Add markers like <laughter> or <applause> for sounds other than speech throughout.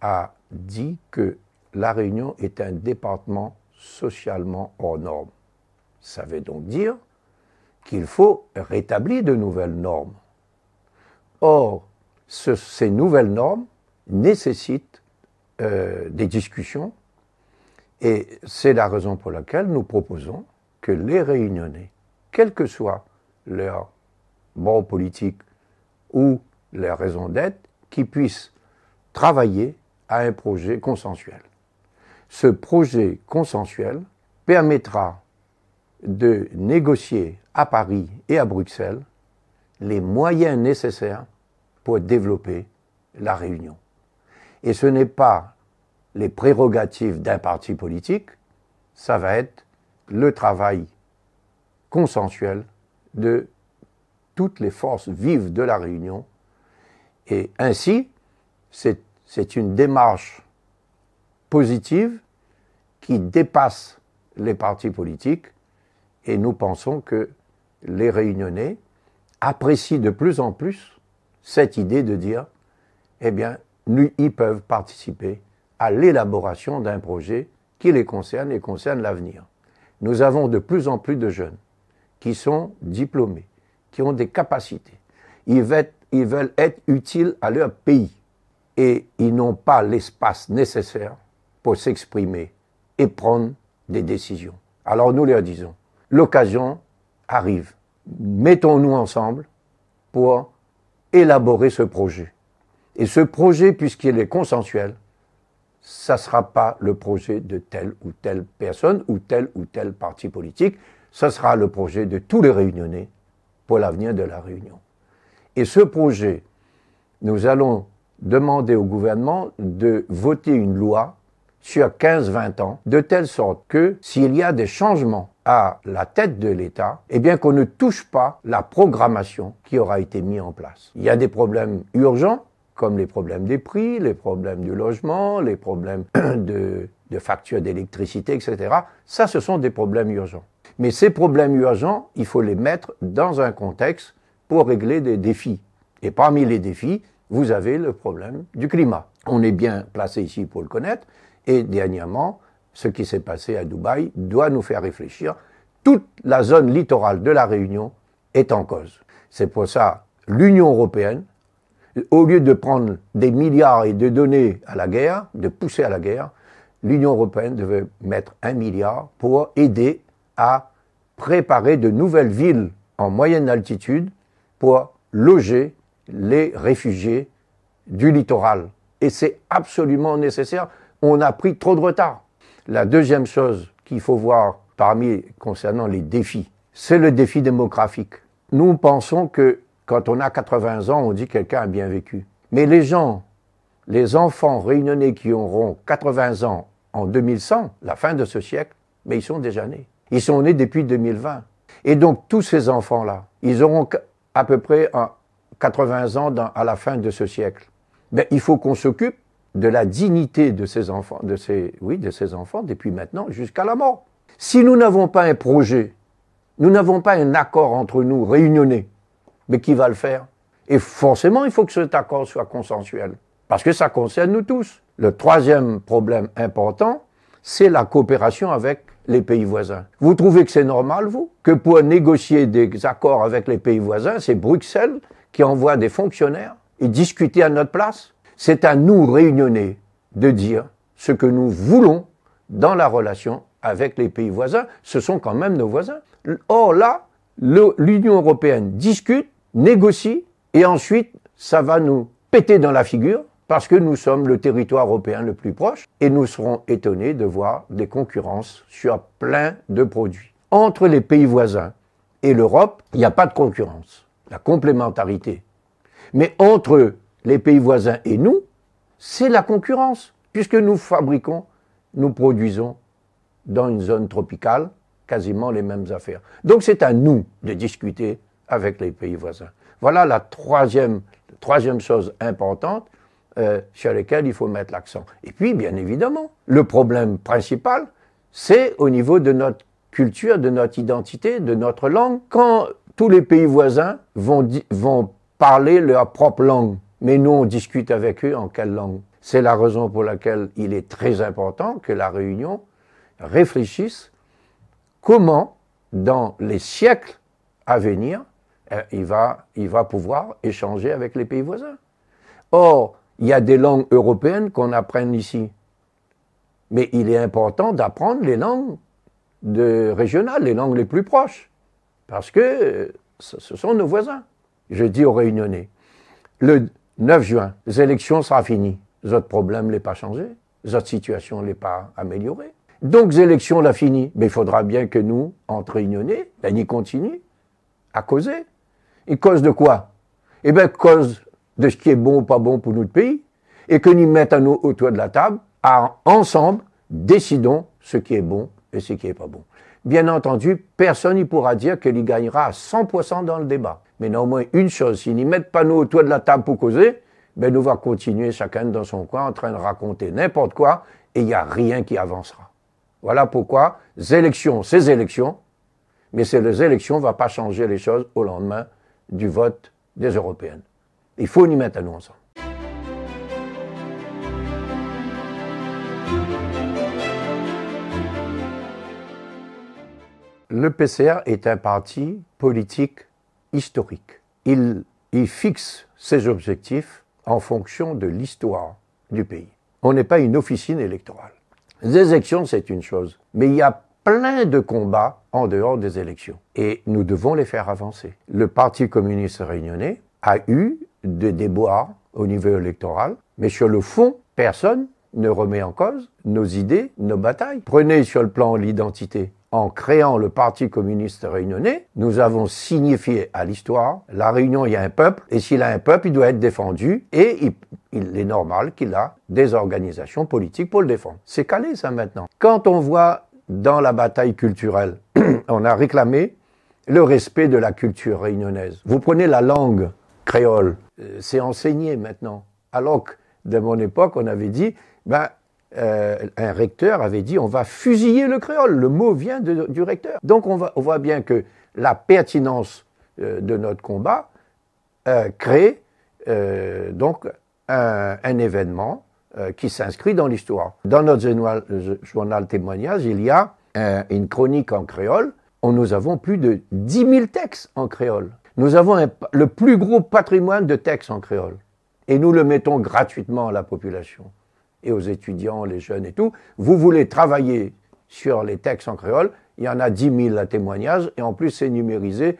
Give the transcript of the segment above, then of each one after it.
a dit que La Réunion est un département socialement hors normes. Ça veut donc dire qu'il faut rétablir de nouvelles normes. Or, ces nouvelles normes nécessitent euh, des discussions et c'est la raison pour laquelle nous proposons que les réunionnais, quel que soit leur bord politique ou leur raison d'être, qui puissent travailler à un projet consensuel. Ce projet consensuel permettra de négocier à Paris et à Bruxelles les moyens nécessaires pour développer la Réunion. Et ce n'est pas les prérogatives d'un parti politique, ça va être le travail consensuel de toutes les forces vives de la Réunion. Et ainsi, c'est une démarche positive qui dépasse les partis politiques et nous pensons que les Réunionnais apprécient de plus en plus cette idée de dire, eh bien, ils peuvent participer à l'élaboration d'un projet qui les concerne et concerne l'avenir. Nous avons de plus en plus de jeunes qui sont diplômés, qui ont des capacités. Ils veulent, ils veulent être utiles à leur pays et ils n'ont pas l'espace nécessaire pour s'exprimer et prendre des décisions. Alors nous leur disons, l'occasion arrive, mettons-nous ensemble pour élaborer ce projet. Et ce projet, puisqu'il est consensuel, ça ne sera pas le projet de telle ou telle personne ou tel ou tel parti politique, ça sera le projet de tous les réunionnais pour l'avenir de la Réunion. Et ce projet, nous allons demander au gouvernement de voter une loi sur 15-20 ans, de telle sorte que s'il y a des changements à la tête de l'État, eh bien qu'on ne touche pas la programmation qui aura été mise en place. Il y a des problèmes urgents, comme les problèmes des prix, les problèmes du logement, les problèmes <clears throat> de, de factures d'électricité, etc. Ça, ce sont des problèmes urgents. Mais ces problèmes urgents, il faut les mettre dans un contexte pour régler des défis. Et parmi les défis, vous avez le problème du climat. On est bien placé ici pour le connaître. Et dernièrement, ce qui s'est passé à Dubaï doit nous faire réfléchir. Toute la zone littorale de la Réunion est en cause. C'est pour ça l'Union européenne, au lieu de prendre des milliards et de donner à la guerre, de pousser à la guerre, l'Union européenne devait mettre un milliard pour aider à préparer de nouvelles villes en moyenne altitude pour loger les réfugiés du littoral. Et c'est absolument nécessaire. On a pris trop de retard. La deuxième chose qu'il faut voir parmi concernant les défis, c'est le défi démographique. Nous pensons que quand on a 80 ans, on dit quelqu'un a bien vécu. Mais les gens, les enfants réunionnais qui auront 80 ans en 2100, la fin de ce siècle, mais ils sont déjà nés. Ils sont nés depuis 2020. Et donc tous ces enfants-là, ils auront à peu près un, 80 ans à la fin de ce siècle. Mais ben, il faut qu'on s'occupe de la dignité de ces enfants, de ces, oui, de ces enfants depuis maintenant jusqu'à la mort. Si nous n'avons pas un projet, nous n'avons pas un accord entre nous réunionnés, mais ben, qui va le faire Et forcément, il faut que cet accord soit consensuel, parce que ça concerne nous tous. Le troisième problème important, c'est la coopération avec les pays voisins. Vous trouvez que c'est normal, vous, que pour négocier des accords avec les pays voisins, c'est Bruxelles qui envoie des fonctionnaires et discuter à notre place. C'est à nous, réunionner de dire ce que nous voulons dans la relation avec les pays voisins. Ce sont quand même nos voisins. Or là, l'Union européenne discute, négocie, et ensuite, ça va nous péter dans la figure parce que nous sommes le territoire européen le plus proche et nous serons étonnés de voir des concurrences sur plein de produits. Entre les pays voisins et l'Europe, il n'y a pas de concurrence la complémentarité. Mais entre les pays voisins et nous, c'est la concurrence, puisque nous fabriquons, nous produisons dans une zone tropicale quasiment les mêmes affaires. Donc c'est à nous de discuter avec les pays voisins. Voilà la troisième, troisième chose importante euh, sur laquelle il faut mettre l'accent. Et puis, bien évidemment, le problème principal, c'est au niveau de notre culture, de notre identité, de notre langue. Quand tous les pays voisins vont, vont parler leur propre langue. Mais nous, on discute avec eux en quelle langue. C'est la raison pour laquelle il est très important que la Réunion réfléchisse comment, dans les siècles à venir, euh, il va, il va pouvoir échanger avec les pays voisins. Or, il y a des langues européennes qu'on apprend ici. Mais il est important d'apprendre les langues de, régionales, les langues les plus proches. Parce que euh, ce sont nos voisins. Je dis aux Réunionnais, le 9 juin, les élections seront finies. Votre problème n'est pas changé, votre situation n'est pas améliorée. Donc les élections l'a fini, mais il faudra bien que nous, entre Réunionnais, ben, y continue à causer. Et cause de quoi Eh bien, cause de ce qui est bon ou pas bon pour notre pays, et que nous mettons à nous autour de la table, à ensemble, décidons ce qui est bon et ce qui n'est pas bon. Bien entendu, personne n'y pourra dire qu'il gagnera à 100% dans le débat. Mais non, moins une chose, s'ils n'y mettent pas nous toit de la table pour causer, ben nous va continuer chacun dans son coin en train de raconter n'importe quoi et il n'y a rien qui avancera. Voilà pourquoi, les élections, ces élections, mais ces élections ne vont pas changer les choses au lendemain du vote des Européennes. Il faut y mettre à nous ensemble. le PCR est un parti politique historique. Il, il fixe ses objectifs en fonction de l'histoire du pays. On n'est pas une officine électorale. Les élections, c'est une chose, mais il y a plein de combats en dehors des élections. Et nous devons les faire avancer. Le Parti communiste réunionnais a eu des déboires au niveau électoral, mais sur le fond, personne ne remet en cause nos idées, nos batailles. Prenez sur le plan l'identité en créant le Parti communiste réunionnais, nous avons signifié à l'histoire, la Réunion, il y a un peuple, et s'il a un peuple, il doit être défendu, et il, est normal qu'il a des organisations politiques pour le défendre. C'est calé, ça, maintenant. Quand on voit dans la bataille culturelle, <clears throat> on a réclamé le respect de la culture réunionnaise. Vous prenez la langue créole, euh, c'est enseigné maintenant. Alors que, de mon époque, on avait dit, ben, euh, un recteur avait dit on va fusiller le créole. Le mot vient du recteur. Donc on, voit bien que la pertinence euh, de notre combat euh, crée donc un, événement qui s'inscrit dans l'histoire. Dans notre journal, témoignage, il y a une chronique en créole où nous avons plus de 10 000 textes en créole. Nous avons le plus gros patrimoine de textes en créole. Et nous le mettons gratuitement à la population et aux étudiants, les jeunes et tout, vous voulez travailler sur les textes en créole, il y en a 10 000 à témoignages, et en plus c'est numérisé,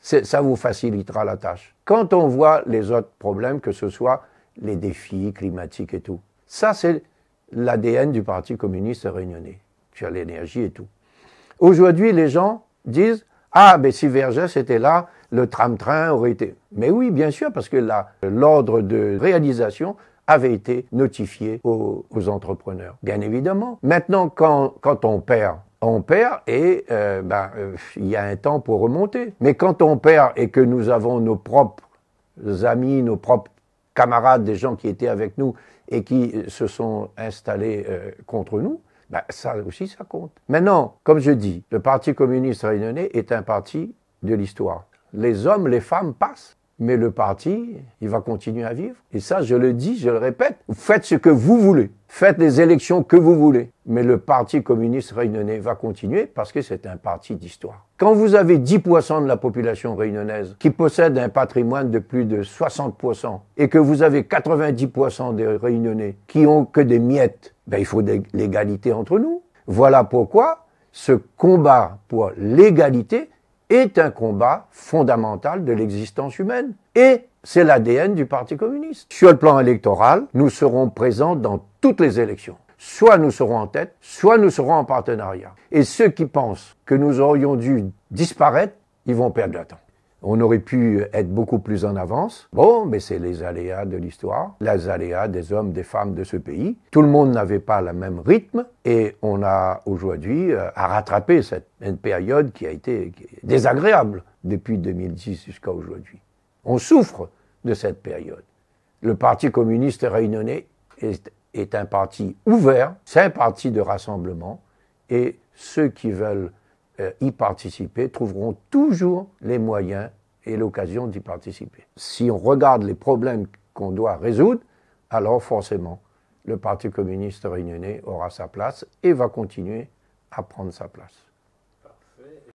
ça vous facilitera la tâche. Quand on voit les autres problèmes, que ce soit les défis climatiques et tout, ça c'est l'ADN du Parti communiste réunionnais, sur l'énergie et tout. Aujourd'hui, les gens disent, ah, mais si Vergès était là, le tram-train aurait été. Mais oui, bien sûr, parce que l'ordre de réalisation avait été notifié aux, entrepreneurs. Bien évidemment. Maintenant, quand, on perd, on perd et euh, ben, euh, il y a un temps pour remonter. Mais quand on perd et que nous avons nos propres amis, nos propres camarades, des gens qui étaient avec nous et qui se sont installés euh, contre nous, ben, ça aussi, ça compte. Maintenant, comme je dis, le Parti communiste réunionnais est un parti de l'histoire. Les hommes, les femmes passent mais le parti, il va continuer à vivre. Et ça, je le dis, je le répète, faites ce que vous voulez, faites les élections que vous voulez, mais le Parti communiste réunionnais va continuer parce que c'est un parti d'histoire. Quand vous avez 10% de la population réunionnaise qui possède un patrimoine de plus de 60% et que vous avez 90% des réunionnais qui ont que des miettes, ben, il faut l'égalité entre nous. Voilà pourquoi ce combat pour l'égalité est un combat fondamental de l'existence humaine. Et c'est l'ADN du Parti communiste. Sur le plan électoral, nous serons présents dans toutes les élections. Soit nous serons en tête, soit nous serons en partenariat. Et ceux qui pensent que nous aurions dû disparaître, ils vont perdre leur temps. On aurait pu être beaucoup plus en avance. Bon, mais c'est les aléas de l'histoire, les aléas des hommes, des femmes de ce pays. Tout le monde n'avait pas le même rythme et on a aujourd'hui euh, à rattraper cette période qui a été désagréable depuis 2010 jusqu'à aujourd'hui. On souffre de cette période. Le Parti communiste réunionnais est un parti ouvert, c'est un parti de rassemblement et ceux qui veulent euh, y participer trouveront toujours les moyens et l'occasion d'y participer. Si on regarde les problèmes qu'on doit résoudre, alors forcément, le Parti communiste réunionnais aura sa place et va continuer à prendre sa place.